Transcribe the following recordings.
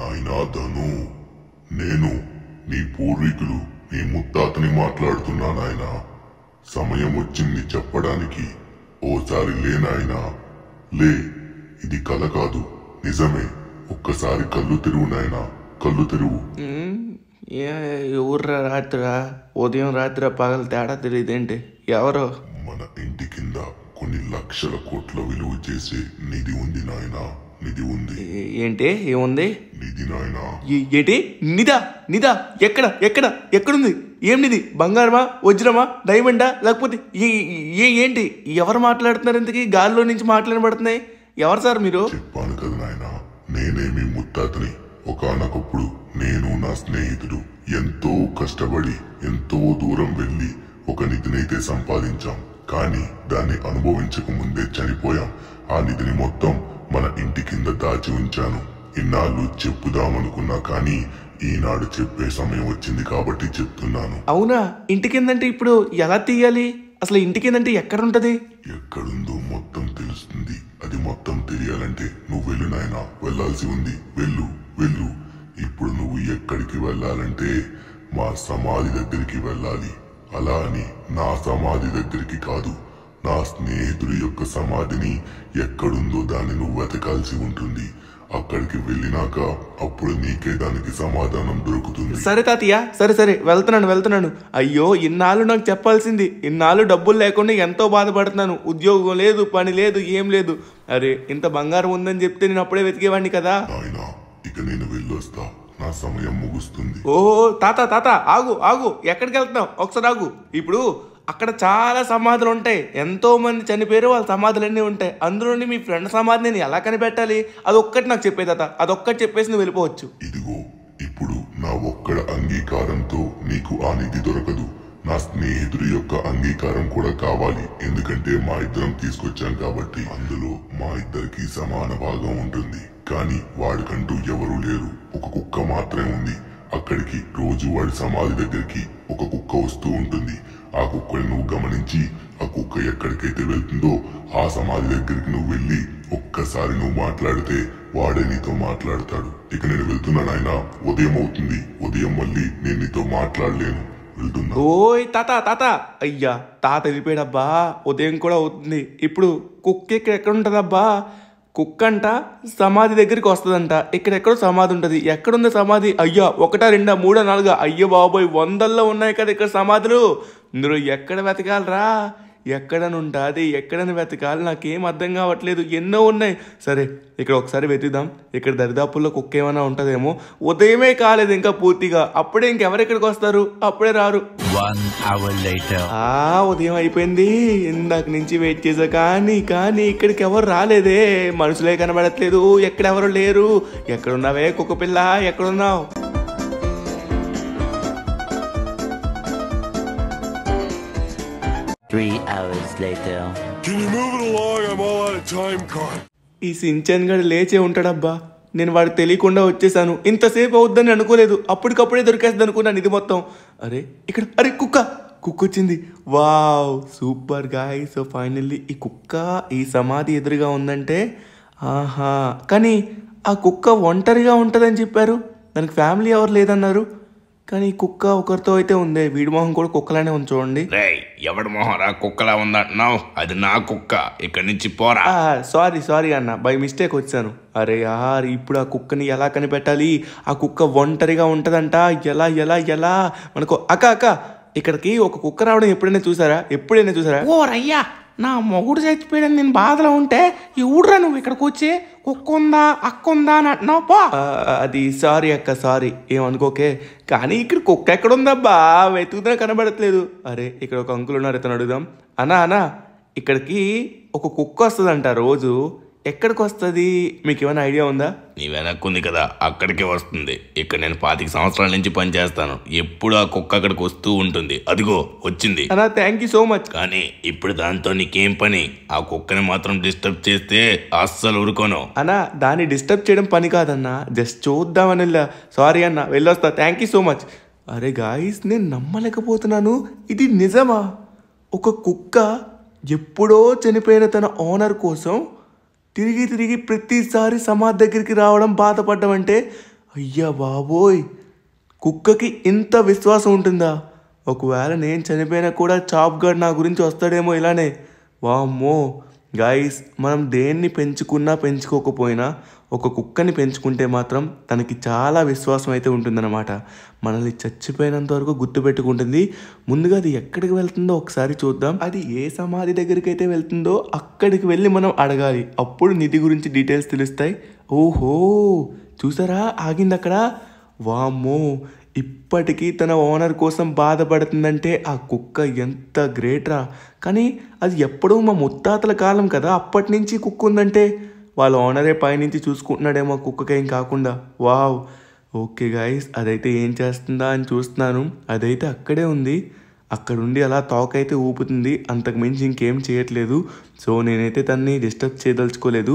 నాయనా ధను నేను నీ పూర్వీకులు నీ ముత్తాతని మాట్లాడుతున్నా నాయన సమయం వచ్చింది చెప్పడానికి ఓసారి లే నాయనా లే ఇది కల కాదు నిజమే ఒక్కసారి కళ్ళు తెరువు నాయనా కళ్ళు తెరువు ఎవర్రా రాత్రి ఉదయం రాత్రి పగలు తేడా తెలియదేంటి ఎవరు మన ఇంటి కింద కొన్ని లక్షల కోట్ల విలువ చేసే నిధి ఉంది నాయనా నిధి ఉంది ఏంటి ఏముంది నిధి నాయన ఏంటి నిధ నిధ ఎక్కడ ఎక్కడ ఎక్కడుంది ఏం నిధి బంగారమా వజ్రమా డైమండా లేకపోతే ఏ ఏంటి ఎవరు మాట్లాడుతున్నారు ఇంతకీ గాల్లో నుంచి మాట్లాడబడుతున్నాయి ఎవరు సార్ మీరు చెప్పాను కదా నాయన నేనేమి ముత్తాతని ఒకనొకప్పుడు నేను నా స్నేహితుడు ఎంతో కష్టపడి ఎంతో దూరం వెళ్ళి ఒక నిధినైతే సంపాదించాం కానీ దాన్ని అనుభవించక ముందే చనిపోయాం ఆ నిధిని మొత్తం మన ఇంటి కింద దాచి ఉంచాను ఇన్నాళ్ళు చెప్పుదామనుకున్నా కానీ ఈనాడు చెప్పే సమయం వచ్చింది కాబట్టి చెప్తున్నాను అవునా ఇంటి కిందంటే ఇప్పుడు ఎలా తీయాలి అసలు ఇంటి కిందంటే ఎక్కడుంటది ఎక్కడుందో మొత్తం తెలుస్తుంది అది మొత్తం తెలియాలంటే నువ్వు వెళ్ళు నాయన వెళ్లాల్సి ఉంది వెళ్ళు వెళ్ళు ఇప్పుడు నువ్వు ఎక్కడికి వెళ్ళాలంటే మా సమాధి దగ్గరికి వెళ్ళాలి అలా అని నా సమాధి దగ్గరికి కాదు నా స్నేహితుడి యొక్క సమాధిని ఎక్కడుందో దాన్ని నువ్వు వెతకాల్సి ఉంటుంది అక్కడికి వెళ్ళినాక అప్పుడు నీకే దానికి సమాధానం దొరుకుతుంది సరే తాతయ్య సరే సరే వెళ్తున్నాను వెళ్తున్నాను అయ్యో ఇన్నాళ్ళు నాకు చెప్పాల్సింది ఇన్నాళ్ళు డబ్బులు లేకుండా ఎంతో బాధపడుతున్నాను ఉద్యోగం లేదు పని లేదు ఏం లేదు అరే ఇంత బంగారం ఉందని చెప్తే నేను అప్పుడే వెతికేవాడిని కదా ఆయన ఇక నేను వెళ్ళొస్తా నా సమయం ముగుస్తుంది ఓహో తాత తాత ఆగు ఆగు ఎక్కడికి వెళ్తున్నావు ఒకసారి ఆగు ఇప్పుడు అక్కడ చాలా సమాధులు ఉంటాయి ఎంతో మంది చనిపోయారు వాళ్ళ సమాధులన్నీ ఉంటాయి అందులోని మీ ఫ్రెండ్ సమాధి నేను ఎలా కనిపెట్టాలి అది ఒక్కటి నాకు అత అది ఒక్కటి చెప్పేసి నువ్వు వెళ్ళిపోవచ్చు ఇదిగో ఇప్పుడు నా ఒక్కడ అంగీకారంతో నీకు ఆ నిధి దొరకదు నా స్నేహితుడి యొక్క అంగీకారం కూడా కావాలి ఎందుకంటే మా ఇద్దరం తీసుకొచ్చాం కాబట్టి అందులో మా ఇద్దరికి సమాన భాగం ఉంటుంది కానీ వాడికంటూ ఎవరూ లేరు ఒక కుక్క మాత్రమే ఉంది అక్కడికి రోజు వాడి సమాధి దగ్గరికి ఒక కుక్క వస్తూ ఉంటుంది ఆ కుక్కలు నువ్వు గమనించి ఆ కుక్క ఎక్కడికైతే వెళ్తుందో ఆ సమాధి దగ్గరికి నువ్వు వెళ్ళి ఒక్కసారి నువ్వు మాట్లాడితే వాడే నీతో మాట్లాడతాడు ఇక నేను వెళ్తున్నాను ఆయన ఉదయం అవుతుంది ఉదయం మళ్ళీ నేను నీతో మాట్లాడలేను వెళ్తున్నా ఓయ్ తాత తాత అయ్యా తాత వెళ్ళిపోయాడబ్బా ఉదయం కూడా అవుతుంది ఇప్పుడు కుక్క ఇక్కడ ఎక్కడ ఉంటుందబ్బా కుక్క అంట సమాధి దగ్గరికి వస్తుందంట ఇక్కడ సమాధి ఉంటుంది ఎక్కడుంది సమాధి అయ్యా ఒకటా రెండా మూడా నాలుగా అయ్యో బాబోయ్ వందల్లో ఉన్నాయి కదా ఇక్కడ సమాధులు ఇందులో ఎక్కడ వెతకాలరా ఎక్కడనుంటుంది ఎక్కడని వెతకాలి నాకేం అర్థం కావట్లేదు ఎన్నో ఉన్నాయి సరే ఇక్కడ ఒకసారి వెతుకుదాం ఇక్కడ దరిదాపుల్లో కుక్క ఏమైనా ఉంటుందేమో ఉదయమే కాలేదు ఇంకా పూర్తిగా అప్పుడే ఇంకెవరు ఇక్కడికి వస్తారు అప్పుడే రారు ఉదయం అయిపోయింది ఇందాక నుంచి వెయిట్ చేసా కానీ కానీ ఇక్కడికి ఎవరు రాలేదే మనుషులే కనబడట్లేదు ఎక్కడెవరు లేరు ఎక్కడున్నావే కుక్క పిల్ల ఎక్కడున్నావు Three hours later. Can you move it along? I'm all out of time, Carl. ఈ సించన్ గడు లేచే ఉంటాడబ్బా నేను వాడు తెలియకుండా వచ్చేసాను ఇంతసేపు అవుద్దని అనుకోలేదు అప్పటికప్పుడే దొరికేస్తుంది అనుకున్నాను ఇది మొత్తం అరే ఇక్కడ అరే కుక్క కుక్క వచ్చింది wow super guy so finally ఈ కుక్క ఈ సమాధి ఎదురుగా ఉందంటే ఆహా కానీ ఆ కుక్క ఒంటరిగా ఉంటుందని చెప్పారు దానికి ఫ్యామిలీ ఎవరు లేదన్నారు కానీ కుక్క ఒకరితో అయితే ఉంది వీడి మొహం కూడా కుక్కలానే ఉంది చూడండి ఎవడి మొహం రా కుక్కలా ఉందంటున్నావు అది నా కుక్క ఇక్కడ నుంచి పోరా సారీ సారీ అన్న బై మిస్టేక్ వచ్చాను అరే యార్ ఇప్పుడు ఆ కుక్కని ఎలా కనిపెట్టాలి ఆ కుక్క ఒంటరిగా ఉంటదంట ఎలా ఎలా ఎలా మనకు అక్క అక్క ఇక్కడికి ఒక కుక్క రావడం ఎప్పుడైనా చూసారా ఎప్పుడైనా చూసారా ఓ రయ్యా నా మొగుడు చచ్చిపోయాడని నేను బాధలో ఉంటే ఈ ఊడ్రా నువ్వు ఇక్కడికి వచ్చి కుక్క ఉందా అని అంటున్నావు పో అది సారీ అక్క సారీ ఏమనుకోకే కానీ ఇక్కడ కుక్క ఎక్కడుందబ్బా వెతుకుతున్నా కనబడట్లేదు అరే ఇక్కడ ఒక అంకులు ఉన్నారు ఇతను అడుగుదాం అనా అనా ఇక్కడికి ఒక కుక్క వస్తుందంట రోజు ఎక్కడికి వస్తుంది మీకు ఏమైనా ఐడియా ఉందా నీ ఉంది కదా అక్కడికే వస్తుంది ఇక్కడ నేను పాతిక సంవత్సరాల నుంచి పనిచేస్తాను ఎప్పుడు ఆ కుక్క అక్కడికి వస్తూ ఉంటుంది అదిగో వచ్చింది అలా థ్యాంక్ యూ సో మచ్ కానీ ఇప్పుడు దాంతో నీకేం పని ఆ కుక్కని మాత్రం డిస్టర్బ్ చేస్తే అస్సలు ఊరుకోను అన్నా దాన్ని డిస్టర్బ్ చేయడం పని కాదన్నా జస్ట్ చూద్దామని వెళ్ళా సారీ అన్న వెళ్ళొస్తా థ్యాంక్ యూ సో మచ్ అరే గాయస్ నేను నమ్మలేకపోతున్నాను ఇది నిజమా ఒక కుక్క ఎప్పుడో చనిపోయిన తన ఓనర్ కోసం తిరిగి తిరిగి ప్రతిసారి సమాధి దగ్గరికి రావడం బాధపడ్డం అంటే అయ్యా బాబోయ్ కుక్కకి ఇంత విశ్వాసం ఉంటుందా ఒకవేళ నేను చనిపోయినా కూడా చాప్ గార్డ్ నా గురించి వస్తాడేమో ఇలానే వామ్మో గాయస్ మనం దేన్ని పెంచుకున్నా పెంచుకోకపోయినా ఒక కుక్కని పెంచుకుంటే మాత్రం తనకి చాలా విశ్వాసం అయితే ఉంటుందన్నమాట మనల్ని చచ్చిపోయినంత వరకు గుర్తుపెట్టుకుంటుంది ముందుగా అది ఎక్కడికి వెళ్తుందో ఒకసారి చూద్దాం అది ఏ సమాధి దగ్గరికి అయితే వెళ్తుందో అక్కడికి వెళ్ళి మనం అడగాలి అప్పుడు నిధి గురించి డీటెయిల్స్ తెలుస్తాయి ఓహో చూసారా ఆగింది అక్కడ వామ్మో ఇప్పటికీ తన ఓనర్ కోసం బాధపడుతుందంటే ఆ కుక్క ఎంత గ్రేట్రా కానీ అది ఎప్పుడూ మా ముత్తాతల కాలం కదా అప్పటి నుంచి కుక్క ఉందంటే వాళ్ళ ఓనరే పైనుంచి చూసుకుంటున్నాడేమో కుక్కకేం కాకుండా వావ్ ఓకే గాయస్ అదైతే ఏం చేస్తుందా అని చూస్తున్నాను అదైతే అక్కడే ఉంది అక్కడ ఉండి అలా తోక అయితే ఊపుతుంది అంతకుమించి ఇంకేం చేయట్లేదు సో నేనైతే తన్ని డిస్టర్బ్ చేయదలుచుకోలేదు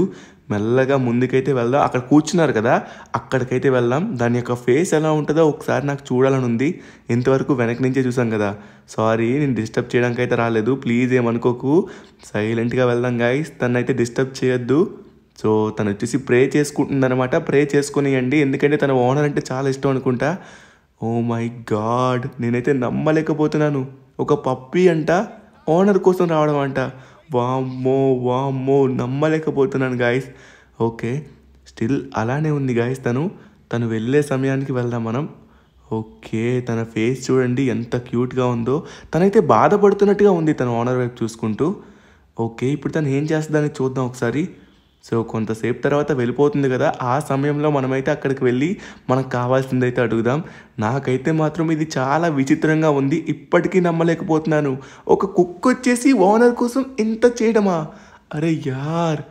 మెల్లగా ముందుకైతే వెళ్దాం అక్కడ కూర్చున్నారు కదా అక్కడికైతే వెళ్దాం దాని యొక్క ఫేస్ ఎలా ఉంటుందో ఒకసారి నాకు చూడాలని ఉంది ఇంతవరకు వెనక నుంచే చూసాం కదా సారీ నేను డిస్టర్బ్ చేయడానికి అయితే రాలేదు ప్లీజ్ ఏమనుకోకు సైలెంట్గా వెళ్దాం గాయస్ తనైతే డిస్టర్బ్ చేయొద్దు సో తను వచ్చేసి ప్రే చేసుకుంటుందన్నమాట ప్రే చేసుకునియండి ఎందుకంటే తన ఓనర్ అంటే చాలా ఇష్టం అనుకుంటా ఓ మై గాడ్ నేనైతే నమ్మలేకపోతున్నాను ఒక పప్పి అంట ఓనర్ కోసం రావడం అంట వామ్మో వామ్మో నమ్మలేకపోతున్నాను గాయస్ ఓకే స్టిల్ అలానే ఉంది గాయస్ తను తను వెళ్ళే సమయానికి వెళ్దాం మనం ఓకే తన ఫేస్ చూడండి ఎంత క్యూట్గా ఉందో తనైతే బాధపడుతున్నట్టుగా ఉంది తన ఓనర్ వైపు చూసుకుంటూ ఓకే ఇప్పుడు తను ఏం చేస్తుందని చూద్దాం ఒకసారి సో కొంతసేపు తర్వాత వెళ్ళిపోతుంది కదా ఆ సమయంలో మనమైతే అక్కడికి వెళ్ళి మనకు కావాల్సిందైతే అడుగుదాం నాకైతే మాత్రం ఇది చాలా విచిత్రంగా ఉంది ఇప్పటికీ నమ్మలేకపోతున్నాను ఒక కుక్ వచ్చేసి ఓనర్ కోసం ఇంత చేయడమా అరే యార్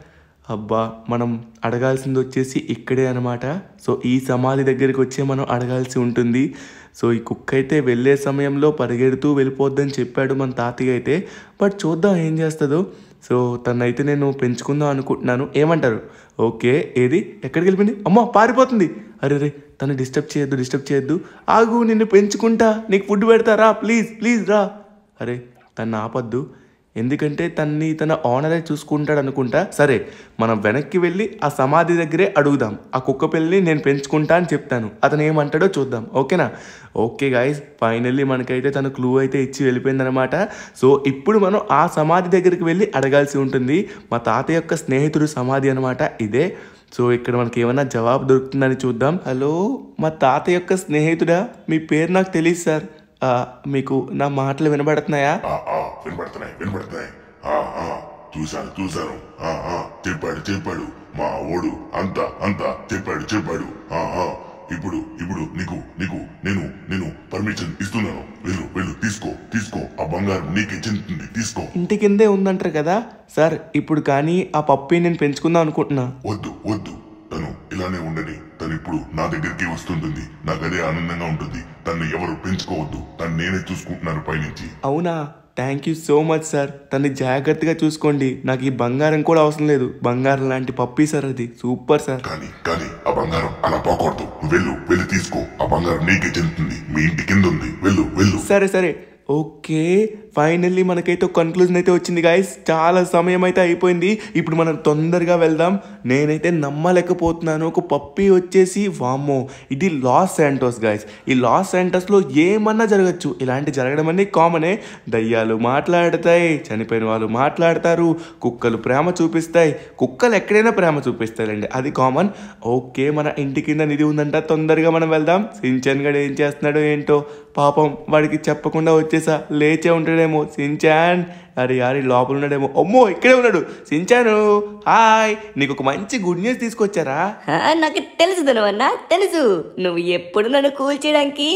అబ్బా మనం అడగాల్సింది వచ్చేసి ఇక్కడే అనమాట సో ఈ సమాధి దగ్గరికి వచ్చే మనం అడగాల్సి ఉంటుంది సో ఈ కుక్క అయితే వెళ్ళే సమయంలో పరిగెడుతూ వెళ్ళిపోద్దని చెప్పాడు మన తాతయ్య అయితే బట్ చూద్దాం ఏం చేస్తుందో సో తనైతే నేను పెంచుకుందాం అనుకుంటున్నాను ఏమంటారు ఓకే ఏది ఎక్కడికి వెళ్ళిపోయింది అమ్మ పారిపోతుంది అరే రే తను డిస్టర్బ్ చేయొద్దు డిస్టర్బ్ చేయొద్దు ఆగు నిన్ను పెంచుకుంటా నీకు ఫుడ్ రా ప్లీజ్ ప్లీజ్ రా అరే తను ఆపద్దు ఎందుకంటే తన్ని తన ఓనరే చూసుకుంటాడు అనుకుంటా సరే మనం వెనక్కి వెళ్ళి ఆ సమాధి దగ్గరే అడుగుదాం ఆ కుక్క పిల్లని నేను పెంచుకుంటా అని చెప్తాను అతను ఏమంటాడో చూద్దాం ఓకేనా ఓకే గాయస్ ఫైనల్లీ మనకైతే తను క్లూ అయితే ఇచ్చి వెళ్ళిపోయిందనమాట సో ఇప్పుడు మనం ఆ సమాధి దగ్గరికి వెళ్ళి అడగాల్సి ఉంటుంది మా తాత యొక్క స్నేహితుడు సమాధి అనమాట ఇదే సో ఇక్కడ మనకి ఏమైనా జవాబు దొరుకుతుందని చూద్దాం హలో మా తాత యొక్క స్నేహితుడా మీ పేరు నాకు తెలియదు సార్ మీకు నా మాటలు వినబడుతున్నాయా వినబడుతున్నాయి వినబడుతున్నాయి చూశాను చూశాను చెప్పాడు చెప్పాడు మా ఓడు అంత అంత చెప్పాడు చెప్పాడు ఇప్పుడు ఇప్పుడు నీకు నీకు నేను నేను పర్మిషన్ ఇస్తున్నాను వెళ్ళు వెళ్ళు తీసుకో తీసుకో ఆ బంగారం నీకే చెందుతుంది తీసుకో ఇంటి కిందే ఉందంటారు కదా సార్ ఇప్పుడు కానీ ఆ పప్పి నేను పెంచుకుందాం అనుకుంటున్నా వద్దు వద్దు ఉన్నప్పుడు నా దగ్గరికి వస్తుంటుంది నాకదే ఆనందంగా ఉంటుంది తన్ను ఎవరు పెంచుకోవద్దు తను నేనే చూసుకుంటున్నాను పైనుంచి అవునా thank you so much sir తన్ని జాగ్రత్తగా చూసుకోండి నాకు ఈ బంగారం కూడా అవసరం లేదు బంగారం లాంటి పప్పి సార్ అది సూపర్ సార్ కానీ కానీ ఆ బంగారం అలా పోకూడదు వెళ్ళు వెళ్ళి తీసుకో ఆ బంగారం నీకే చెందుతుంది మీ ఇంటి కింద ఉంది వెళ్ళు వెళ్ళు సరే సరే ఓకే ఫైనల్లీ మనకైతే ఒక కన్క్లూజన్ అయితే వచ్చింది గాయస్ చాలా సమయం అయితే అయిపోయింది ఇప్పుడు మనం తొందరగా వెళ్దాం నేనైతే నమ్మలేకపోతున్నాను ఒక పప్పి వచ్చేసి వామో ఇది లాస్ శాంటోస్ గాయస్ ఈ లాస్ శాంటోస్లో ఏమన్నా జరగచ్చు ఇలాంటి జరగడం అనేది కామనే దయ్యాలు మాట్లాడతాయి చనిపోయిన వాళ్ళు మాట్లాడతారు కుక్కలు ప్రేమ చూపిస్తాయి కుక్కలు ఎక్కడైనా ప్రేమ చూపిస్తాయండి అది కామన్ ఓకే మన ఇంటి కింద నిధి ఉందంట తొందరగా మనం వెళ్దాం సించన్ గడు ఏం చేస్తున్నాడో ఏంటో పాపం వాడికి చెప్పకుండా వచ్చే వచ్చేసా లేచే ఉంటాడేమో సించాన్ అరే అరే లోపల ఉన్నాడేమో అమ్మో ఇక్కడే ఉన్నాడు సించాను హాయ్ నీకు ఒక మంచి గుడ్ న్యూస్ తీసుకొచ్చారా నాకు తెలుసు ధనువన్న తెలుసు నువ్వు ఎప్పుడు నన్ను కూల్చేయడానికి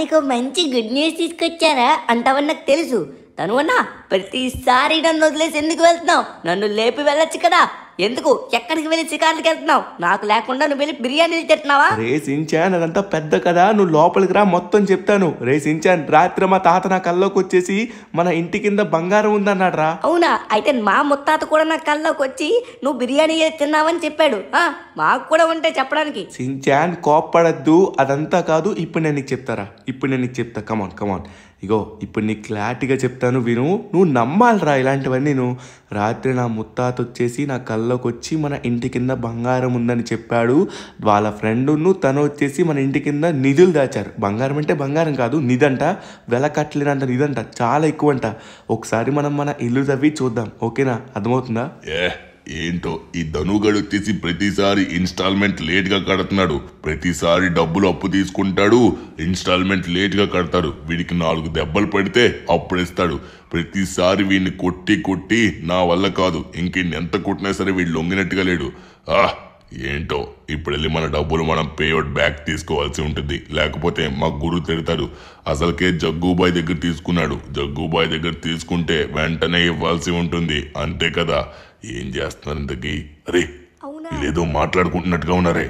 నీకు మంచి గుడ్ న్యూస్ తీసుకొచ్చారా అంటావని నాకు తెలుసు అన్నా ప్రతిసారి నన్ను వదిలేసి ఎందుకు వెళ్తున్నావు నన్ను లేపి వెళ్ళొచ్చు కదా ఎందుకు ఎక్కడికి వెళ్ళి చికాన్కి వెళ్తున్నావు నాకు లేకుండా నువ్వు వెళ్ళి బిర్యానీలు తిట్టినావా రే సించాన్ అదంతా పెద్ద కదా నువ్వు లోపలికి రా మొత్తం చెప్తాను రే సించాన్ రాత్రి మా తాత నా కల్లోకి వచ్చేసి మన ఇంటి కింద బంగారం ఉందన్నాడు రా అవునా అయితే మా ముత్తాత కూడా నా కల్లోకి వచ్చి నువ్వు బిర్యానీ తిన్నావని చెప్పాడు మాకు కూడా ఉంటే చెప్పడానికి సించాన్ కోప్పడద్దు అదంతా కాదు ఇప్పుడు నేను చెప్తారా ఇప్పుడు నేను చెప్తా కమాన్ కమాన్ ఇగో ఇప్పుడు నీకు క్లారిటీగా చెప్తాను విను నువ్వు నమ్మాలిరా ఇలాంటివన్నీ నువ్వు రాత్రి నా ముత్తాత వచ్చేసి నా కళ్ళకు వచ్చి మన ఇంటి కింద బంగారం ఉందని చెప్పాడు వాళ్ళ ఫ్రెండును తను వచ్చేసి మన ఇంటి కింద నిధులు దాచారు బంగారం అంటే బంగారం కాదు నిధంట వెల కట్టలేనంట నిధంట చాలా అంట ఒకసారి మనం మన ఇల్లు తవ్వి చూద్దాం ఓకేనా అర్థమవుతుందా ఏంటో ఈ ధనుగడు వచ్చేసి ప్రతిసారి ఇన్స్టాల్మెంట్ లేట్గా కడుతున్నాడు ప్రతిసారి డబ్బులు అప్పు తీసుకుంటాడు ఇన్స్టాల్మెంట్ లేట్గా కడతాడు వీడికి నాలుగు దెబ్బలు పడితే అప్పుడు ఇస్తాడు ప్రతిసారి వీడిని కొట్టి కొట్టి నా వల్ల కాదు ఇంకెన్ని ఎంత కొట్టినా సరే వీడు లొంగినట్టుగా లేడు ఆ ఏంటో ఇప్పుడు వెళ్ళి మన డబ్బులు మనం పేఅవుట్ బ్యాక్ తీసుకోవాల్సి ఉంటుంది లేకపోతే మా గురు తిడతాడు అసలుకే జగ్గుబాయ్ దగ్గర తీసుకున్నాడు జగ్గుబాయ్ దగ్గర తీసుకుంటే వెంటనే ఇవ్వాల్సి ఉంటుంది అంతే కదా ఏం చేస్తున్నారు ఇంతకీ అరే అవునా లేదో మాట్లాడుకుంటున్నట్టుగా ఉన్నారే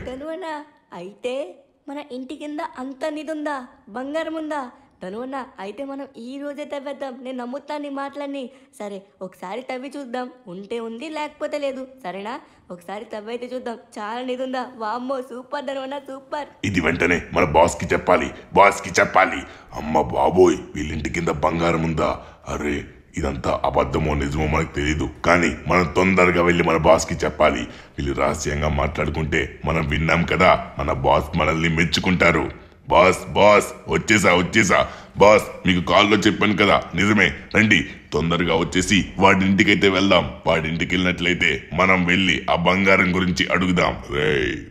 అయితే మన ఇంటి కింద అంత నిధుందా బంగారం ఉందా తనువన్న అయితే మనం ఈ రోజే తవ్వేద్దాం నేను నమ్ముతాను నీ మాటలన్నీ సరే ఒకసారి తవ్వి చూద్దాం ఉంటే ఉంది లేకపోతే లేదు సరేనా ఒకసారి తవ్వైతే చూద్దాం చాలా ఉందా వామ్మో సూపర్ తనువన్న సూపర్ ఇది వెంటనే మన బాస్కి చెప్పాలి బాస్ కి చెప్పాలి అమ్మ బాబోయ్ వీళ్ళింటి కింద బంగారం ఉందా అరే ఇదంతా అబద్ధమో నిజమో మనకు తెలియదు కానీ మనం తొందరగా వెళ్ళి మన బాస్కి చెప్పాలి వీళ్ళు రహస్యంగా మాట్లాడుకుంటే మనం విన్నాం కదా మన బాస్ మనల్ని మెచ్చుకుంటారు బాస్ బాస్ వచ్చేసా వచ్చేసా బాస్ మీకు కాల్లో చెప్పాను కదా నిజమే రండి తొందరగా వచ్చేసి వాడింటికైతే వెళ్దాం వాడింటికి వెళ్ళినట్లయితే మనం వెళ్ళి ఆ బంగారం గురించి అడుగుదాం రే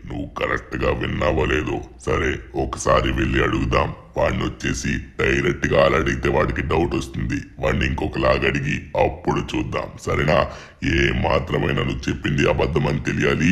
నువ్వు కరెక్ట్ గా విన్నావో లేదు సరే ఒకసారి వెళ్ళి అడుగుదాం వాడిని వచ్చేసి డైరెక్ట్ గా అలా అడిగితే వాడికి డౌట్ వస్తుంది వాడిని ఇంకొకలాగా అడిగి అప్పుడు చూద్దాం సరేనా ఏ మాత్రమైనా నువ్వు చెప్పింది అబద్ధం అని తెలియాలి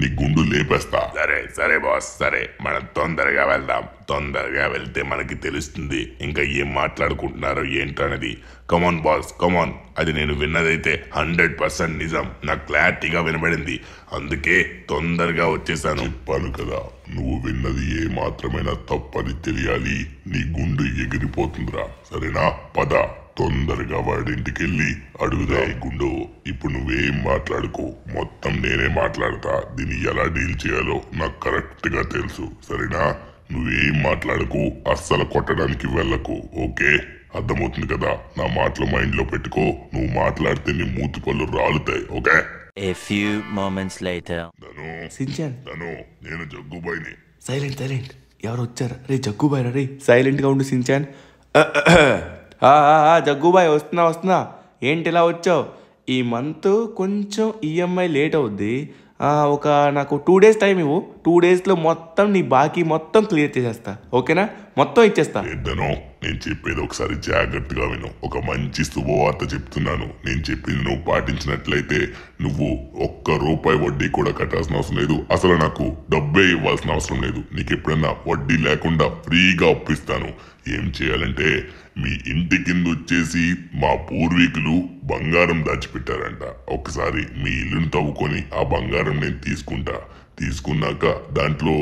నీ గుండు లేపేస్తా సరే సరే బాస్ సరే మనం తొందరగా వెళ్దాం తొందరగా వెళ్తే మనకి తెలుస్తుంది ఇంకా ఏం మాట్లాడుకుంటున్నారో ఏంటనేది కమాన్ బాస్ కమాన్ అది నేను విన్నదైతే హండ్రెడ్ పర్సెంట్ నిజం నాకు క్లారిటీగా వినబడింది అందుకే తొందరగా వచ్చేసాను చెప్పాను కదా నువ్వు విన్నది ఏ మాత్రమైనా తప్పని తెలియాలి నీ గుండు ఎగిరిపోతుందిరా సరేనా పద తొందరగా వాడింటికి వెళ్ళి అడుగుదా గుండు ఇప్పుడు నువ్వేం మాట్లాడుకో మొత్తం నేనే మాట్లాడతా దీన్ని ఎలా డీల్ చేయాలో నాకు కరెక్ట్గా తెలుసు సరేనా నువ్వేం మాట్లాడకు అస్సలు కొట్టడానికి వెళ్ళకు ఓకే అర్థమవుతుంది కదా నా మాటలు మైండ్లో పెట్టుకో నువ్వు మాట్లాడితే నీ మూతి పళ్ళు రాలుతాయి okay A few moments later. Dhanu Shinchan Dhanu నేను జగ్గుబాయిని సైలెంట్ సైలెంట్ ఎవరు వచ్చారు రే జగ్గుబాయ్ రా రే సైలెంట్గా ఉండు సించాన్ ఆ, ఆ, జగ్గుబాయ్ వస్తున్నా వస్తున్నా ఏంటి ఇలా వచ్చావు ఈ మంత్ కొంచెం ఈఎంఐ e లేట్ అవుద్ది ఒక నాకు టూ డేస్ టైం ఇవ్వు టూ డేస్లో మొత్తం నీ బాకీ మొత్తం క్లియర్ చేసేస్తా ఓకేనా మొత్తం ఇచ్చేస్తా పెద్దనో నేను చెప్పేది ఒకసారి జాగ్రత్తగా విను ఒక మంచి శుభవార్త చెప్తున్నాను నేను చెప్పింది నువ్వు పాటించినట్లయితే నువ్వు ఒక్క రూపాయి వడ్డీ కూడా కట్టాల్సిన అవసరం లేదు అసలు నాకు డబ్బే ఇవ్వాల్సిన అవసరం లేదు నీకు ఎప్పుడన్నా వడ్డీ లేకుండా ఫ్రీగా ఇస్తాను ఏం చేయాలంటే మీ ఇంటి కింద వచ్చేసి మా పూర్వీకులు బంగారం దాచిపెట్టారంట ఒకసారి మీ ఇల్లును తవ్వుకొని ఆ బంగారం నేను తీసుకుంటా తీసుకున్నాక దాంట్లో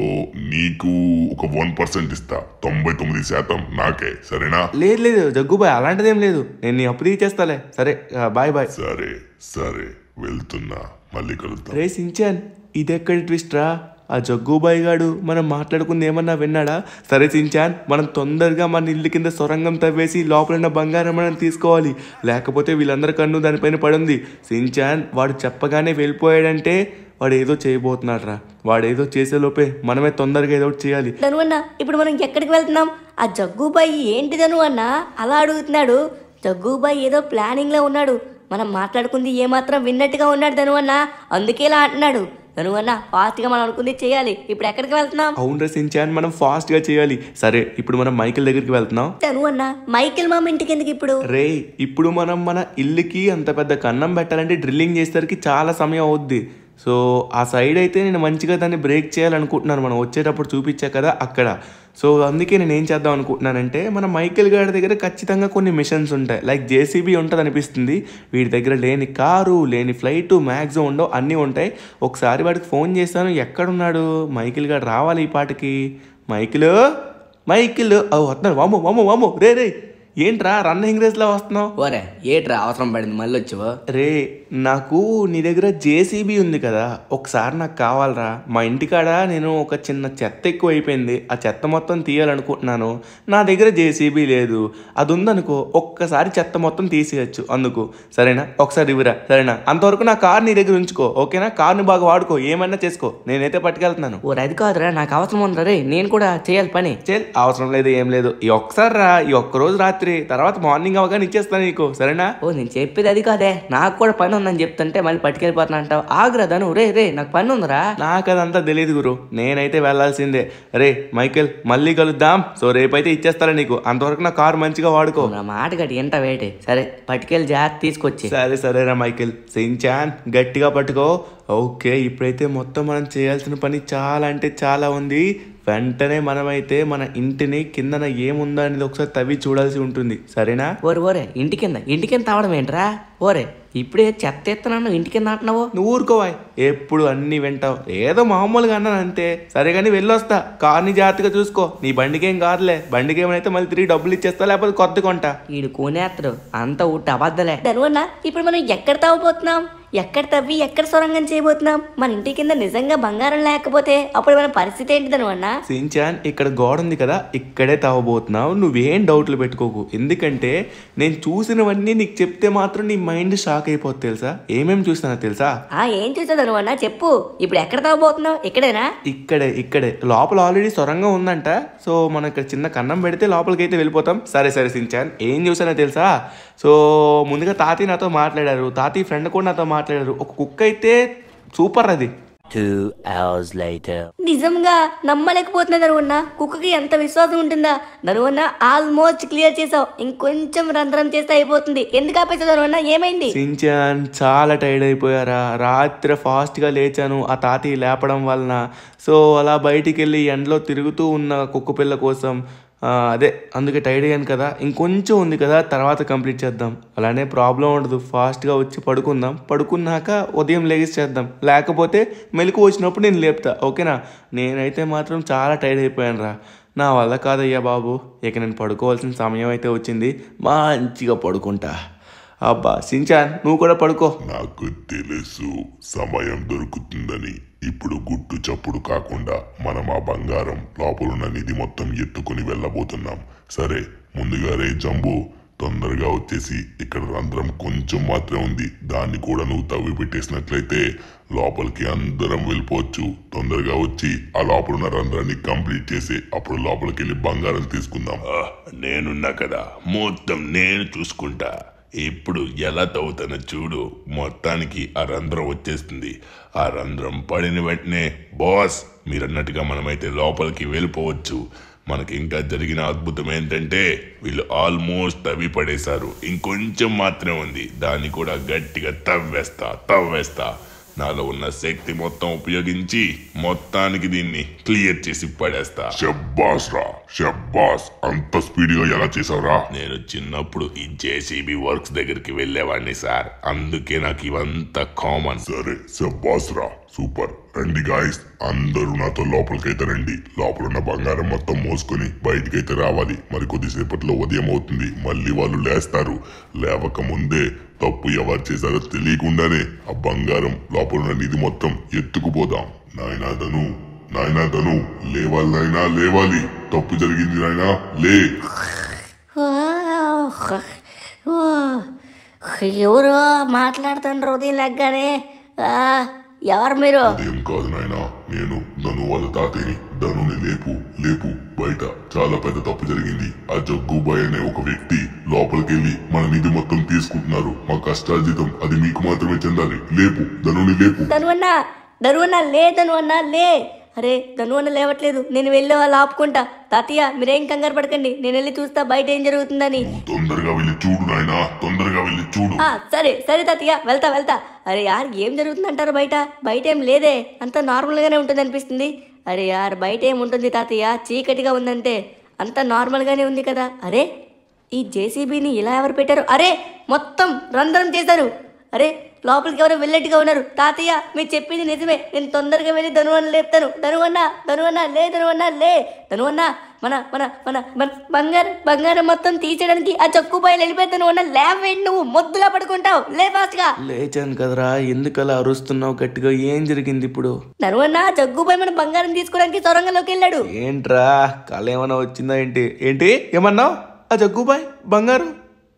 నీకు ఒక వన్ పర్సెంట్ ఇస్తా తొంభై తొమ్మిది శాతం నాకే సరేనా లేదు లేదు జగ్గుబాయ్ అలాంటిదేం లేదు నేను నీ అప్పు తీసేస్తాలే సరే బాయ్ బాయ్ సరే సరే వెళ్తున్నా మళ్ళీ కలుద్దాం రే సించాన్ ఇదెక్కడి ట్విస్ట్ రా ఆ జగ్గుబాయి గాడు మనం మాట్లాడుకుంది ఏమన్నా విన్నాడా సరే చించాన్ మనం తొందరగా మన ఇల్లు కింద సొరంగం తవ్వేసి లోపల ఉన్న బంగారం మనం తీసుకోవాలి లేకపోతే వీళ్ళందరి కన్ను దానిపైన పడుంది సించాన్ వాడు చెప్పగానే వెళ్ళిపోయాడంటే వాడు ఏదో చేయబోతున్నాడు రా వాడు ఏదో చేసే లోపే మనమే తొందరగా ఏదో చేయాలి ధను అన్న ఇప్పుడు మనం ఎక్కడికి వెళ్తున్నాం ఆ జగ్గుబాయి ఏంటి ధను అన్న అలా అడుగుతున్నాడు జగ్గుబాయి ఏదో ప్లానింగ్లో ఉన్నాడు మనం మాట్లాడుకుంది ఏమాత్రం విన్నట్టుగా ఉన్నాడు ధను అన్న అందుకే ఇలా అంటున్నాడు కనుగొన్న ఫాస్ట్గా మనం అనుకుంది చేయాలి ఇప్పుడు ఎక్కడికి వెళ్తున్నాం అవును రా మనం మనం ఫాస్ట్గా చేయాలి సరే ఇప్పుడు మనం మైకిల్ దగ్గరికి వెళ్తున్నాం కనుగొన్న మైకిల్ మామ ఇంటికి ఎందుకు ఇప్పుడు రే ఇప్పుడు మనం మన ఇల్లుకి అంత పెద్ద కన్నం పెట్టాలంటే డ్రిల్లింగ్ చేసేసరికి చాలా సమయం అవుద్ది సో ఆ సైడ్ అయితే నేను మంచిగా దాన్ని బ్రేక్ చేయాలనుకుంటున్నాను మనం వచ్చేటప్పుడు చూపించా కదా అక్కడ సో అందుకే నేను ఏం చేద్దాం అనుకుంటున్నానంటే మన మైకేల్ గారి దగ్గర ఖచ్చితంగా కొన్ని మిషన్స్ ఉంటాయి లైక్ జేసీబీ ఉంటుంది అనిపిస్తుంది వీడి దగ్గర లేని కారు లేని ఫ్లైట్ మ్యాక్సిమం ఉండవు అన్నీ ఉంటాయి ఒకసారి వాడికి ఫోన్ చేశాను ఎక్కడున్నాడు మైకిల్ గారు రావాలి ఈ పాటకి మైకిల్ మైకిల్ అవు వస్తున్నాడు వామో వామో వామో రే రే ఏంట్రా రన్నింగ్ లో వస్తున్నావు ఓరే ఏట్రా అవసరం పడింది మళ్ళీ వచ్చావు రే నాకు నీ దగ్గర జేసీబీ ఉంది కదా ఒకసారి నాకు కావాలరా మా ఇంటికాడ నేను ఒక చిన్న చెత్త ఎక్కువ అయిపోయింది ఆ చెత్త మొత్తం తీయాలనుకుంటున్నాను నా దగ్గర జేసీబీ లేదు అది ఉందనుకో ఒక్కసారి చెత్త మొత్తం తీసేయచ్చు అందుకు సరేనా ఒకసారి ఇవ్వరా సరేనా అంతవరకు నా కార్ నీ దగ్గర ఉంచుకో ఓకేనా కార్ని బాగా వాడుకో ఏమైనా చేసుకో నేనైతే పట్టుకెళ్తున్నాను ఓ అది కాదురా నాకు అవసరం ఉందా రే నేను కూడా చేయాలి పని చేయాలి అవసరం లేదు ఏం లేదు ఈ ఒక్కసారి రా ఈ ఒక్కరోజు రాత్రి రాత్రి తర్వాత మార్నింగ్ అవగానే ఇచ్చేస్తాను నీకు సరేనా ఓ నేను చెప్పేది అది కాదే నాకు కూడా పని ఉందని చెప్తుంటే మళ్ళీ పట్టుకెళ్ళిపోతున్నా అంటావు ఆగ్రదను రే రే నాకు పని ఉందిరా నాకు అదంతా తెలియదు గురు నేనైతే వెళ్ళాల్సిందే రే మైకేల్ మళ్ళీ కలుద్దాం సో రేపైతే ఇచ్చేస్తారా నీకు అంతవరకు నా కారు మంచిగా వాడుకో నా మాట గట్టి ఎంత వేటే సరే పట్టుకెళ్ళి జాగ్రత్త తీసుకొచ్చి సరే సరేరా మైకేల్ సించాన్ గట్టిగా పట్టుకో ఓకే ఇప్పుడైతే మొత్తం మనం చేయాల్సిన పని చాలా అంటే చాలా ఉంది వెంటనే మనమైతే మన ఇంటిని కిందన ఏముందా అనేది ఒకసారి తవ్వి చూడాల్సి ఉంటుంది సరేనా ఓరే ఓరే ఇంటి కింద ఇంటి కింద తావడం ఏంట్రా ఓరే ఇప్పుడే చెత్త ఎత్తనన్నావు ఇంటి కింద అంటున్నావు నువ్వు ఊరుకోవాయ్ ఎప్పుడు అన్ని వింటావు ఏదో మామూలుగా అన్నాను అంతే సరే కానీ వెళ్ళొస్తా కార్ని జాగ్రత్తగా చూసుకో నీ బండికేం కాదులే బండికి ఏమైతే మళ్ళీ తిరిగి డబ్బులు ఇచ్చేస్తా లేకపోతే కొత్త కొంటా ఈడు కోనేత్తాడు అంత ఊట అబద్దలే ఇప్పుడు మనం ఎక్కడ తవ్వబోతున్నాం ఎక్కడ తవ్వి ఎక్కడ సొరంగం చేయబోతున్నాం మన ఇంటి కింద నిజంగా బంగారం లేకపోతే అప్పుడు మన పరిస్థితి ఏంటిదని అన్నా సించాన్ ఇక్కడ గోడ ఉంది కదా ఇక్కడే తవ్వబోతున్నావు నువ్వేం డౌట్లు పెట్టుకోకు ఎందుకంటే నేను చూసినవన్నీ నీకు చెప్తే మాత్రం నీ మైండ్ షాక్ అయిపోతుంది తెలుసా ఏమేమి చూస్తానో తెలుసా ఆ ఏం చూసావు అన్న చెప్పు ఇప్పుడు ఎక్కడ తవ్వబోతున్నావు ఇక్కడేనా ఇక్కడే ఇక్కడే లోపల ఆల్రెడీ సొరంగం ఉందంట సో మనం ఇక్కడ చిన్న కన్నం పెడితే లోపలికి అయితే వెళ్ళిపోతాం సరే సరే సించాన్ ఏం చూసానో తెలుసా సో ముందుగా తాతయ్య నాతో మాట్లాడారు తాతయ్య ఫ్రెండ్ కూడా నాతో మాట్లాడారు మాట్లాడారు ఒక కుక్క అయితే సూపర్ అది నిజంగా నమ్మలేకపోతున్నా నరువన్న కుక్కకి ఎంత విశ్వాసం ఉంటుందా నరువన్న ఆల్మోస్ట్ క్లియర్ చేసావు ఇంకొంచెం రంధ్రం చేస్తే అయిపోతుంది ఎందుకు ఆపేసావు నరువన్న ఏమైంది సించాన్ చాలా టైర్డ్ అయిపోయారా రాత్రి ఫాస్ట్ గా లేచాను ఆ తాతయ్య లేపడం వలన సో అలా బయటికి వెళ్ళి ఎండలో తిరుగుతూ ఉన్న కుక్క పిల్ల కోసం అదే అందుకే టైడ్ అయ్యాను కదా ఇంకొంచెం ఉంది కదా తర్వాత కంప్లీట్ చేద్దాం అలానే ప్రాబ్లం ఉండదు ఫాస్ట్గా వచ్చి పడుకుందాం పడుకున్నాక ఉదయం లేగేసి చేద్దాం లేకపోతే మెలకు వచ్చినప్పుడు నేను లేపుతా ఓకేనా నేనైతే మాత్రం చాలా టైర్డ్ అయిపోయాను రా నా వల్ల కాదయ్యా బాబు ఇక నేను పడుకోవాల్సిన సమయం అయితే వచ్చింది మంచిగా పడుకుంటా అబ్బా సించాన్ నువ్వు కూడా పడుకో నాకు తెలుసు సమయం దొరుకుతుందని ఇప్పుడు గుట్టు చప్పుడు కాకుండా మనం ఆ బంగారం లోపలున్న నిధి మొత్తం ఎత్తుకుని వెళ్ళబోతున్నాం సరే ముందుగా రే జంబు తొందరగా వచ్చేసి ఇక్కడ రంధ్రం కొంచెం మాత్రమే ఉంది దాన్ని కూడా నువ్వు తవ్వి పెట్టేసినట్లయితే లోపలికి అందరం వెళ్ళిపోవచ్చు తొందరగా వచ్చి ఆ లోపల ఉన్న రంధ్రాన్ని కంప్లీట్ చేసి అప్పుడు లోపలికి వెళ్ళి బంగారం తీసుకుందాం నేనున్నా కదా మొత్తం నేను చూసుకుంటా ఇప్పుడు ఎలా తవ్వుతున్న చూడు మొత్తానికి ఆ రంధ్రం వచ్చేస్తుంది ఆ రంధ్రం పడిన వెంటనే బాస్ మీరన్నట్టుగా మనమైతే లోపలికి వెళ్ళిపోవచ్చు మనకి ఇంకా జరిగిన అద్భుతం ఏంటంటే వీళ్ళు ఆల్మోస్ట్ తవ్వి పడేశారు ఇంకొంచెం మాత్రమే ఉంది దాన్ని కూడా గట్టిగా తవ్వేస్తా తవ్వేస్తా నాలో ఉన్న శక్తి మొత్తం ఉపయోగించి మొత్తానికి దీన్ని క్లియర్ చేసి పడేస్తా షబ్బాస్ అంత స్పీడ్గా ఎలా చేసావురా నేను చిన్నప్పుడు ఈ జేసీబి వర్క్స్ దగ్గరికి వెళ్ళేవాడిని సార్ అందుకే నాకు ఇవంతా కామన్ సరే షబ్బాస్ రా సూపర్ రండి గాయస్ అందరూ నాతో లోపలికైతే రండి లోపల ఉన్న బంగారం మొత్తం మోసుకొని బయటికైతే రావాలి మరి కొద్దిసేపట్లో ఉదయం అవుతుంది మళ్ళీ వాళ్ళు లేస్తారు లేవక ముందే తప్పు ఎవరు చేశారో తెలియకుండానే ఆ బంగారం లోపల ఉన్న నిధి మొత్తం ఎత్తుకుపోదాం నాయనాదను నాయనా ధను లేవాలి నాయనా లేవాలి తప్పు జరిగింది నాయనా లే ఎవరు మాట్లాడుతుండ్రు లగ్గానే ఎవరు మీరు ఏం కాదు నాయనా నేను ధను వాళ్ళ తాతయ్యని ధనుని లేపు లేపు బయట చాలా పెద్ద తప్పు జరిగింది ఆ జగ్గుబాయ్ అనే ఒక వ్యక్తి వెళ్ళి మన నిధి మొత్తం తీసుకుంటున్నారు మా కష్టార్జితం అది మీకు మాత్రమే చెందాలి లేపు ధనుని లేపు ధనువన్నా ధనువన్నా లే ధనువన్నా లే అరే గను అన్న లేవట్లేదు నేను వెళ్ళే వాళ్ళు ఆపుకుంటా తాతయ్య మీరేం కంగారు పడకండి నేను వెళ్ళి చూస్తా బయట ఏం జరుగుతుందని తొందరగా వెళ్ళి చూడు తొందరగా వెళ్ళి చూడు సరే సరే తాతయ్య వెళ్తా వెళ్తా అరే యార్ ఏం జరుగుతుంది అంటారు బయట బయట ఏం లేదే అంత నార్మల్గానే ఉంటుంది అనిపిస్తుంది అరే యార్ బయట ఏం ఉంటుంది తాతయ్య చీకటిగా ఉందంటే అంత నార్మల్గానే ఉంది కదా అరే ఈ జేసీబీని ఇలా ఎవరు పెట్టారు అరే మొత్తం రంధ్రం చేశారు అరే లోపలికి ఎవరో వెళ్ళేట్టుగా ఉన్నారు తాతయ్య మీరు చెప్పింది నిజమే నేను తొందరగా వెళ్ళి ధనువన్న లేపుతాను ధనువన్న ధనువన్న లే ధనువన్న లే ధనువన్న మన మన మన మన బంగారం బంగారం మొత్తం తీసేయడానికి ఆ చక్కు పైలు వెళ్ళిపోతాను అన్న లేవేంటి నువ్వు మొద్దులా పడుకుంటావు లే ఫాస్ట్గా లేచాను కదరా ఎందుకు అలా అరుస్తున్నావు గట్టిగా ఏం జరిగింది ఇప్పుడు చక్కు పోయి మన బంగారం తీసుకోవడానికి సొరంగంలోకి వెళ్ళాడు ఏంట్రా కళ ఏమన్నా వచ్చిందా ఏంటి ఏంటి ఏమన్నావు ఆ జగ్గుబాయ్ బంగారం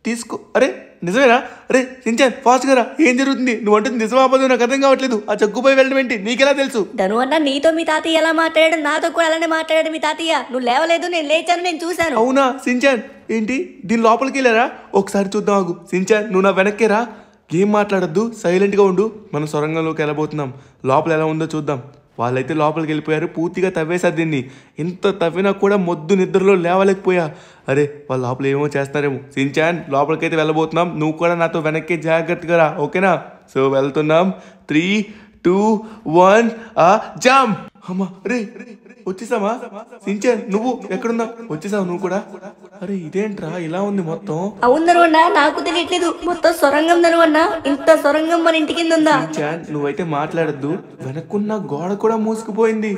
తీసుకో అరే నిజమేనా అరే సించాన్ ఫాస్ట్గా రా ఏం జరుగుతుంది నువ్వు అంటుంది నిజం ఆపదు నాకు అర్థం కావట్లేదు ఆ పోయి వెళ్ళడం ఏంటి నీకెలా తెలుసు ధను అన్న నీతో మీ తాతయ్య ఎలా మాట్లాడాడు నాతో కూడా అలానే మాట్లాడాడు మీ తాతయ్య నువ్వు లేవలేదు నేను లేచాను నేను చూశాను అవునా సించాన్ ఏంటి దీని లోపలికి వెళ్ళారా ఒకసారి చూద్దాం ఆగు సించాన్ నువ్వు నా వెనక్కి రా ఏం మాట్లాడద్దు సైలెంట్గా ఉండు మనం సొరంగంలోకి వెళ్ళబోతున్నాం లోపల ఎలా ఉందో చూద్దాం వాళ్ళైతే లోపలికి వెళ్ళిపోయారు పూర్తిగా తవ్వేశారు దీన్ని ఎంత తవ్వినా కూడా మొద్దు నిద్రలో లేవలేకపోయా అరే వాళ్ళు లోపల ఏమో చేస్తారేమో లోపలికి లోపలికైతే వెళ్ళబోతున్నాం నువ్వు కూడా నాతో వెనక్కి జాగ్రత్తగా రా ఓకేనా సో వెళ్తున్నాం త్రీ టూ వన్ ఆ జామ్ అమ్మా రే రే వచ్చేసావా సించే నువ్వు ఎక్కడున్నా వచ్చేసావు నువ్వు కూడా అరే ఇదేంట్రా ఇలా ఉంది మొత్తం అవునరువన్నా నాకు తెలియట్లేదు మొత్తం సొరంగం నరువన్నా ఇంత సొరంగం మన ఇంటి కింద ఉందా నువ్వైతే మాట్లాడద్దు వెనక్కున్న గోడ కూడా మూసుకుపోయింది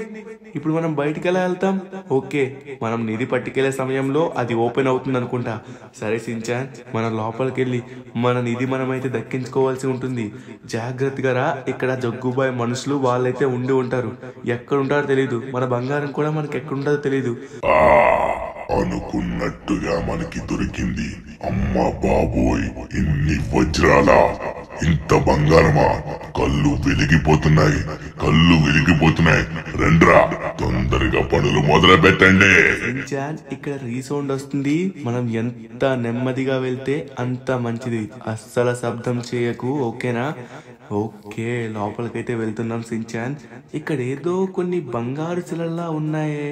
ఇప్పుడు మనం బయటికి ఎలా వెళ్తాం ఓకే మనం నిధి పట్టుకెళ్లే సమయంలో అది ఓపెన్ అవుతుంది అనుకుంటా సరే సించాన్ మన లోపలికి వెళ్ళి మన నిధి మనమైతే దక్కించుకోవాల్సి ఉంటుంది జాగ్రత్తగా రా ఇక్కడ జగ్గుబాయ్ మనుషులు వాళ్ళైతే ఉండి ఉంటారు ఎక్కడ ఉంటారో తెలియదు మన బంగారం కూడా మనకి ఎక్కడుంటారో తెలియదు అనుకున్నట్టుగా మనకి దొరికింది అమ్మ బాబోయ్ ఇన్ని వజ్రాల ఇంత బంగారమా కళ్ళు వెలిగిపోతున్నాయి కళ్ళు వెలిగిపోతున్నాయి రెండ్రా తొందరగా పనులు మొదలు పెట్టండి ఇక్కడ రీసౌండ్ వస్తుంది మనం ఎంత నెమ్మదిగా వెళ్తే అంత మంచిది అస్సలు శబ్దం చేయకు ఓకేనా ఓకే లోపలికైతే వెళ్తున్నాం సించాన్ ఇక్కడ ఏదో కొన్ని బంగారు శిలల్లా ఉన్నాయే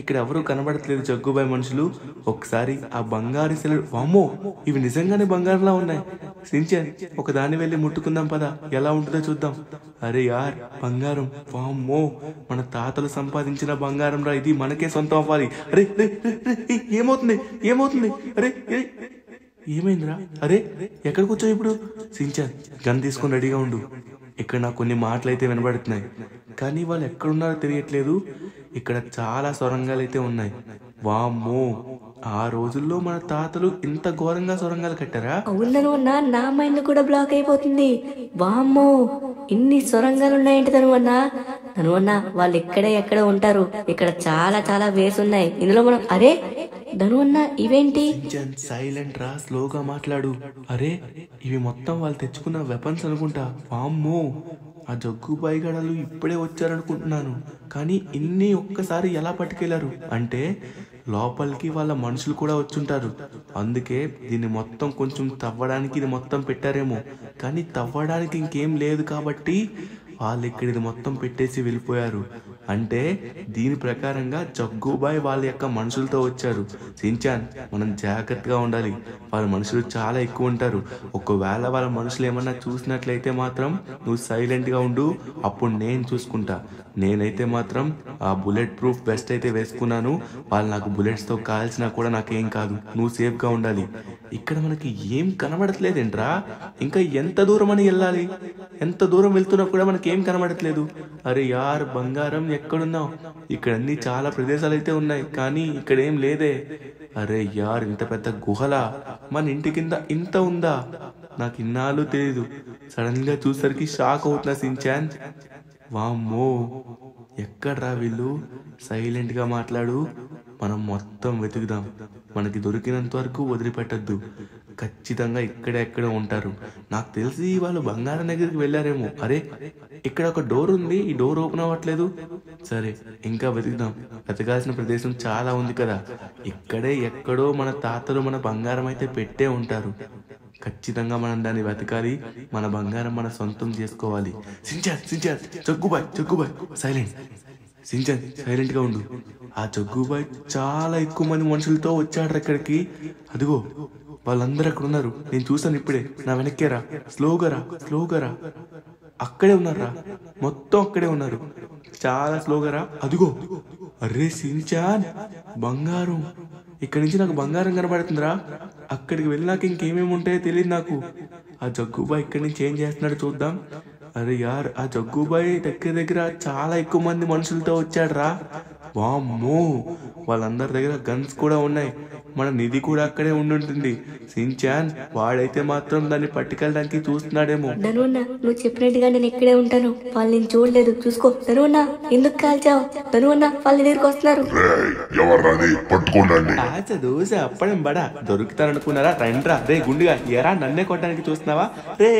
ఇక్కడ ఎవరు కనబడట్లేదు జగ్గుబాయ్ మనుషులు ఒకసారి ఆ బంగారు శిలలు వామో ఇవి నిజంగానే బంగారులా ఉన్నాయి సించన్ ఒక దాన్ని వెళ్ళి ముట్టుకుందాం పదా ఎలా ఉంటుందో చూద్దాం అరే యార్ బంగారం వామ్మో మన తాతలు సంపాదించిన బంగారం రా ఇది మనకే సొంతం అవ్వాలి అరే ఏమవుతుంది ఏమవుతుంది అరే ఏమైందిరా అరే ఎక్కడికి వచ్చావు ఇప్పుడు సించాన్ గన్ తీసుకొని రెడీగా ఉండు ఇక్కడ నాకు కొన్ని మాటలు అయితే వినబడుతున్నాయి కానీ వాళ్ళు ఎక్కడున్నారో తెలియట్లేదు ఇక్కడ చాలా సొరంగాలు అయితే ఉన్నాయి వామ్మో ఆ రోజుల్లో మన తాతలు ఇంత ఘోరంగా సొరంగాలు కట్టారా అవును నా మైండ్ కూడా బ్లాక్ అయిపోతుంది వామ్మో ఇన్ని సొరంగాలు ఉన్నాయంటే తను తనువన్న వాళ్ళు ఎక్కడ ఎక్కడ ఉంటారు ఇక్కడ చాలా చాలా వేస్ ఉన్నాయి ఇందులో మనం అరే ధను అన్న ఇవేంటి సైలెంట్ రా స్లోగా మాట్లాడు అరే ఇవి మొత్తం వాళ్ళు తెచ్చుకున్న వెపన్స్ అనుకుంటా వామ్మో ఆ జగ్గు పైగడలు ఇప్పుడే వచ్చారనుకుంటున్నాను కానీ ఇన్ని ఒక్కసారి ఎలా పట్టుకెళ్లారు అంటే లోపలికి వాళ్ళ మనుషులు కూడా వచ్చుంటారు అందుకే దీన్ని మొత్తం కొంచెం తవ్వడానికి ఇది మొత్తం పెట్టారేమో కానీ తవ్వడానికి ఇంకేం లేదు కాబట్టి వాళ్ళు ఇక్కడ ఇది మొత్తం పెట్టేసి వెళ్ళిపోయారు అంటే దీని ప్రకారంగా జగ్గుబాయ్ వాళ్ళ యొక్క మనుషులతో వచ్చారు సించాన్ మనం జాగ్రత్తగా ఉండాలి వాళ్ళ మనుషులు చాలా ఎక్కువ ఉంటారు ఒకవేళ వాళ్ళ మనుషులు ఏమన్నా చూసినట్లయితే మాత్రం నువ్వు సైలెంట్గా ఉండు అప్పుడు నేను చూసుకుంటా నేనైతే మాత్రం ఆ బుల్లెట్ ప్రూఫ్ వెస్ట్ అయితే వేసుకున్నాను వాళ్ళు నాకు బుల్లెట్స్తో కాల్చినా కూడా నాకేం కాదు నువ్వు సేఫ్గా ఉండాలి ఇక్కడ మనకి ఏం కనబడట్లేదేంట్రా ఇంకా ఎంత దూరం అని వెళ్ళాలి ఎంత దూరం వెళ్తున్నా కూడా మనకి ఏం కనబడట్లేదు అరే యార్ బంగారం ఎక్కడున్నావు ఇక్కడ అన్ని చాలా ప్రదేశాలు అయితే ఉన్నాయి కానీ ఇక్కడ ఏం లేదే అరే యార్ ఇంత పెద్ద గుహలా మన ఇంటి కింద ఇంత ఉందా నాకు ఇన్నాళ్ళు తెలియదు సడన్ గా చూసరికి షాక్ అవుతున్నా సించాన్ వామ్మో ఎక్కడ్రా వీళ్ళు సైలెంట్ గా మాట్లాడు మనం మొత్తం వెతుకుదాం మనకి దొరికినంత వరకు వదిలిపెట్టద్దు ఖచ్చితంగా ఇక్కడ ఎక్కడ ఉంటారు నాకు తెలిసి వాళ్ళు బంగారం దగ్గరికి వెళ్ళారేమో అరే ఇక్కడ ఒక డోర్ ఉంది ఈ డోర్ ఓపెన్ అవ్వట్లేదు సరే ఇంకా వెతుకుదాం వెతకాల్సిన ప్రదేశం చాలా ఉంది కదా ఇక్కడే ఎక్కడో మన తాతలు మన బంగారం అయితే పెట్టే ఉంటారు ఖచ్చితంగా మనం దాన్ని వెతకాలి మన బంగారం మన సొంతం చేసుకోవాలి సించార్ సించార్ చొక్కుబాయ్ చొక్కుబాయ్ సైలెంట్ సించన్ సైలెంట్ గా ఉండు ఆ జగ్గుబాయ్ చాలా ఎక్కువ మంది మనుషులతో వచ్చాడు అక్కడికి అదిగో వాళ్ళందరూ అక్కడ ఉన్నారు నేను చూసాను ఇప్పుడే నా వెనక్కేరా స్లోగా రా అక్కడే ఉన్నారా మొత్తం అక్కడే ఉన్నారు చాలా స్లోగా రా అదిగో అరే సించాన్ బంగారం ఇక్కడి నుంచి నాకు బంగారం కనబడుతుందిరా అక్కడికి వెళ్ళినాక ఇంకేమేమి ఉంటాయో తెలియదు నాకు ఆ జగ్గుబాయ్ ఇక్కడి నుంచి ఏం చేస్తున్నాడు చూద్దాం అరే యార్ ఆ జగ్గుబాయ్ దగ్గర దగ్గర చాలా ఎక్కువ మంది మనుషులతో వచ్చాడు రా వామ్మో వాళ్ళందరి దగ్గర గన్స్ కూడా ఉన్నాయి మన నిధి కూడా అక్కడే ఉండుంటుంది సించాన్ వాడైతే మాత్రం దాన్ని పట్టుకెళ్ళడానికి చూస్తున్నాడేమో నువ్వు చెప్పినట్టుగా నేను ఇక్కడే ఉంటాను వాళ్ళు నేను చూడలేదు చూసుకో ధనున్నా ఎందుకు కాల్చావు ధనున్నా వాళ్ళు దగ్గరికి వస్తున్నారు దోశ అప్పడం బడా దొరుకుతారనుకున్నారా రండ్రా రే గుండుగా ఎరా నన్నే కొట్టడానికి చూస్తున్నావా రే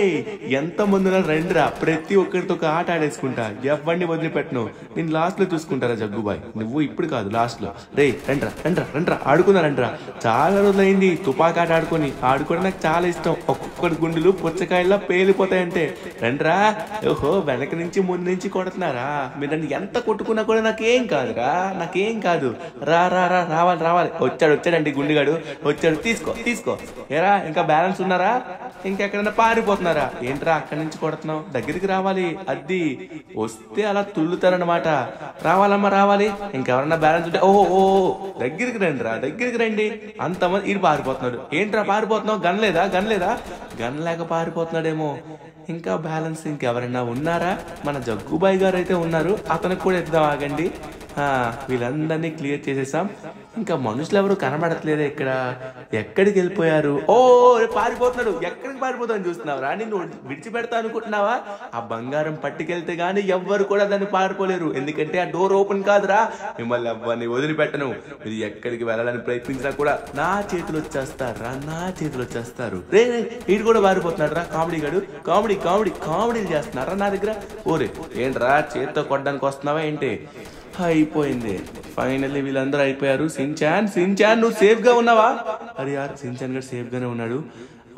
ఎంత మంది రండ్రా ప్రతి ఒక్కరితో ఒక ఆట ఆడేసుకుంటా ఎవరిని వదిలిపెట్టను నేను లాస్ట్ లో చూసుకుంటారా జగ్గుబాయ్ నువ్వు ఇప్పుడు కాదు లాస్ట్ లో రే రండ్రా రండ్రా రండ్రా ఆడుకున్నారంట్రా చాలా రోజులైంది తుపాకాట ఆడుకొని ఆడుకోవడం నాకు చాలా ఇష్టం ఒక్కొక్కటి గుండెలు పుచ్చకాయల్లో పేలిపోతాయంటే రండ్రా ఓహో వెనక నుంచి ముందు నుంచి కొడుతున్నారా మీరు నన్ను ఎంత కొట్టుకున్నా కూడా నాకేం కాదురా నాకేం కాదు రా రా రా రావాలి రావాలి వచ్చాడు వచ్చాడండి గుండెగాడు వచ్చాడు తీసుకో తీసుకో ఏరా ఇంకా బ్యాలెన్స్ ఉన్నారా ఇంకెక్కడైనా పారిపోతున్నారా ఏంట్రా అక్కడి నుంచి కొడుతున్నావు దగ్గరికి రావాలి అద్ది వస్తే అలా తుళ్ళుతారనమాట రావాలమ్మా రావాలి ఇంకెవరన్నా బ్యాలెన్స్ ఉంటే ఓహో ఓ దగ్గరికి రండి రా దగ్గరికి రండి అంతమంది ఇటు పారిపోతున్నాడు ఏంట్రా పారిపోతున్నావు గన్లేదా గన్లేదా గన్ లేక పారిపోతున్నాడేమో ఇంకా బ్యాలెన్స్ ఇంకెవరైనా ఉన్నారా మన జగ్గుబాయ్ గారు అయితే ఉన్నారు అతనికి కూడా ఇద్దాం ఆగండి వీళ్ళందరినీ క్లియర్ చేసేసాం ఇంకా మనుషులు ఎవరు కనబడట్లేదు ఇక్కడ ఎక్కడికి వెళ్ళిపోయారు ఓ పారిపోతున్నాడు ఎక్కడికి పారిపోతాను చూస్తున్నావురా నిన్ను విడిచిపెడతా అనుకుంటున్నావా ఆ బంగారం పట్టుకెళ్తే గానీ ఎవ్వరు కూడా దాన్ని పారిపోలేరు ఎందుకంటే ఆ డోర్ ఓపెన్ కాదురా మిమ్మల్ని ఎవరిని వదిలిపెట్టను మీరు ఎక్కడికి వెళ్ళాలని ప్రయత్నించినా కూడా నా చేతులు వచ్చేస్తారా నా చేతులు వచ్చేస్తారు రే కూడా మారిపోతున్నాడు రా కామెడీ గడు కామెడీ కామెడీ కామెడీలు చేస్తున్నారా నా దగ్గర ఓరే ఏంట్రా చేత్తో కొట్టడానికి వస్తున్నావా ఏంటి అయిపోయింది ఫైనల్లీ వీళ్ళందరూ అయిపోయారు సిన్చాన్ సించాన్ నువ్వు సేఫ్ గా ఉన్నావా అరే యార్ సిన్చాన్ గారు సేఫ్ గానే ఉన్నాడు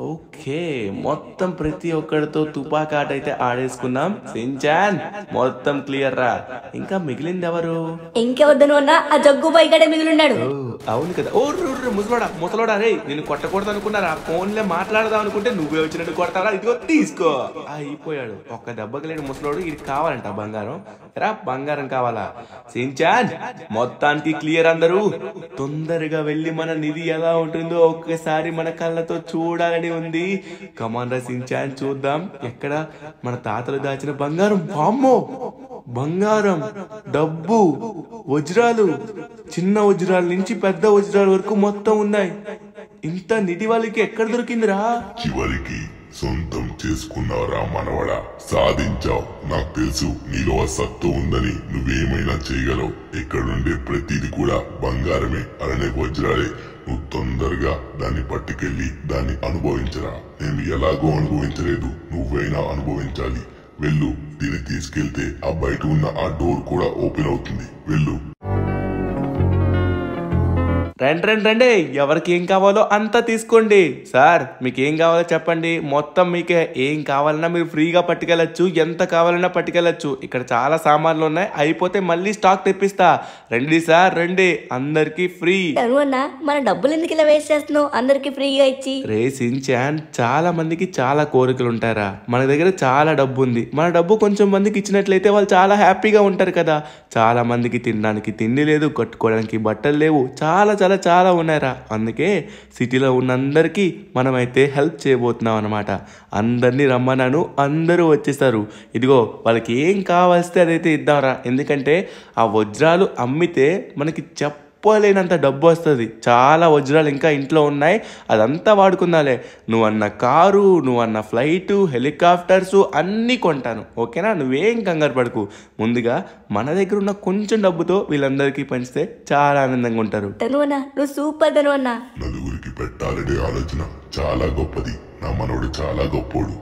ఓకే మొత్తం ప్రతి ఒక్కడితో తుపాకి ఆట అయితే ఆడేసుకున్నాం సించాన్ మొత్తం క్లియర్ రా ఇంకా మిగిలింది ఎవరు ఇంకెవద్దను అన్న ఆ జగ్గు పై గడే మిగిలిన్నాడు అవును కదా ఓ ముసలోడా ముసలోడా రే నేను కొట్టకూడదు అనుకున్నారా ఫోన్ లే మాట్లాడదాం అనుకుంటే నువ్వే వచ్చినట్టు కొడతావా ఇదిగో తీసుకో అయిపోయాడు ఒక్క దెబ్బకి లేడు ముసలోడు ఇది కావాలంట బంగారం రా బంగారం కావాలా సించాన్ మొత్తానికి క్లియర్ అందరూ తొందరగా వెళ్ళి మన నిధి ఎలా ఉంటుందో ఒక్కసారి మన కళ్ళతో చూడాలని అలానే ఉంది కమాన్ రసించాన్ చూద్దాం ఎక్కడ మన తాతలు దాచిన బంగారం బామ్మో బంగారం డబ్బు వజ్రాలు చిన్న వజ్రాల నుంచి పెద్ద వజ్రాల వరకు మొత్తం ఉన్నాయి ఇంత నిధి వాళ్ళకి ఎక్కడ దొరికిందిరా చివరికి సొంతం చేసుకున్నారా మనవడా సాధించావు నాకు తెలుసు నీలో సత్తు ఉందని నువ్వేమైనా చేయగలవు ఎక్కడుండే ప్రతిది కూడా బంగారమే అలానే వజ్రాలే నువ్వు తొందరగా దాన్ని పట్టుకెళ్ళి దాన్ని అనుభవించరా నేను ఎలాగో అనుభవించలేదు నువ్వైనా అనుభవించాలి వెళ్ళు దీన్ని తీసుకెళ్తే ఆ బయట ఉన్న ఆ డోర్ కూడా ఓపెన్ అవుతుంది వెళ్ళు రండి రండి రండి ఎవరికి ఏం కావాలో అంతా తీసుకోండి సార్ మీకు ఏం కావాలో చెప్పండి మొత్తం మీకే ఏం కావాలన్నా మీరు ఫ్రీగా పట్టుకెళ్ళచ్చు ఎంత కావాలన్నా పట్టుకెళ్ళచ్చు ఇక్కడ చాలా సామాన్లు ఉన్నాయి అయిపోతే మళ్ళీ స్టాక్ తెప్పిస్తా రండి సార్ రండి అందరికి ఫ్రీ మన డబ్బులు ఎందుకు ఇలా వేస్ట్ చేస్తున్నావు అందరికి ఫ్రీగా ఇచ్చి రేసించాన్ చాన్ చాలా మందికి చాలా కోరికలు ఉంటారా మన దగ్గర చాలా డబ్బు ఉంది మన డబ్బు కొంచెం మందికి ఇచ్చినట్లయితే వాళ్ళు చాలా హ్యాపీగా ఉంటారు కదా చాలా మందికి తినడానికి తిండి లేదు కట్టుకోవడానికి బట్టలు లేవు చాలా చాలా చాలా ఉన్నాయిరా అందుకే సిటీలో ఉన్నందరికీ మనమైతే హెల్ప్ చేయబోతున్నాం అనమాట అందరినీ రమ్మన్నాను అందరూ వచ్చేస్తారు ఇదిగో వాళ్ళకి ఏం కావాల్సి అదైతే ఇద్దాంరా ఎందుకంటే ఆ వజ్రాలు అమ్మితే మనకి చెప్ప చెప్పలేనంత డబ్బు వస్తుంది చాలా వజ్రాలు ఇంకా ఇంట్లో ఉన్నాయి అదంతా వాడుకుందాలే నువ్వు అన్న కారు నువ్వు అన్న ఫ్లైటు హెలికాప్టర్స్ అన్నీ కొంటాను ఓకేనా నువ్వేం కంగారు పడకు ముందుగా మన దగ్గర ఉన్న కొంచెం డబ్బుతో వీళ్ళందరికీ పంచితే చాలా ఆనందంగా ఉంటారు సూపర్ నలుగురికి ఆలోచన చాలా గొప్పది నా మనోడు చాలా గొప్పోడు